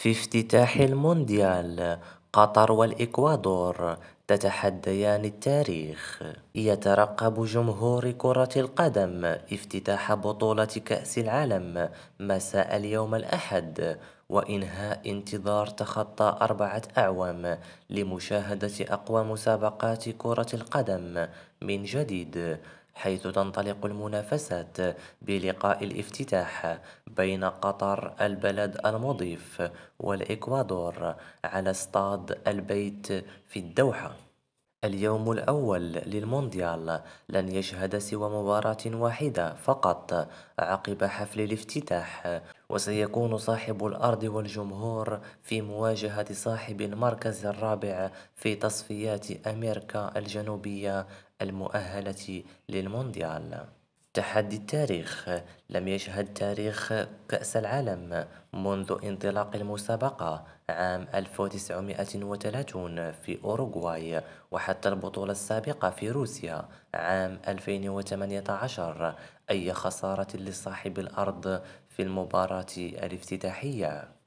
في افتتاح المونديال قطر والإكوادور تتحديان التاريخ يترقب جمهور كرة القدم افتتاح بطولة كأس العالم مساء اليوم الأحد وإنهاء انتظار تخطى أربعة أعوام لمشاهدة أقوى مسابقات كرة القدم من جديد حيث تنطلق المنافسات بلقاء الافتتاح بين قطر البلد المضيف والإكوادور على استاد البيت في الدوحة اليوم الأول للمونديال لن يشهد سوى مباراة واحدة فقط عقب حفل الافتتاح وسيكون صاحب الأرض والجمهور في مواجهة صاحب المركز الرابع في تصفيات أمريكا الجنوبية المؤهلة للمونديال تحدي التاريخ لم يشهد تاريخ كأس العالم منذ انطلاق المسابقة عام 1930 في أوروغواي وحتى البطولة السابقة في روسيا عام 2018 أي خسارة لصاحب الأرض في المباراة الافتتاحية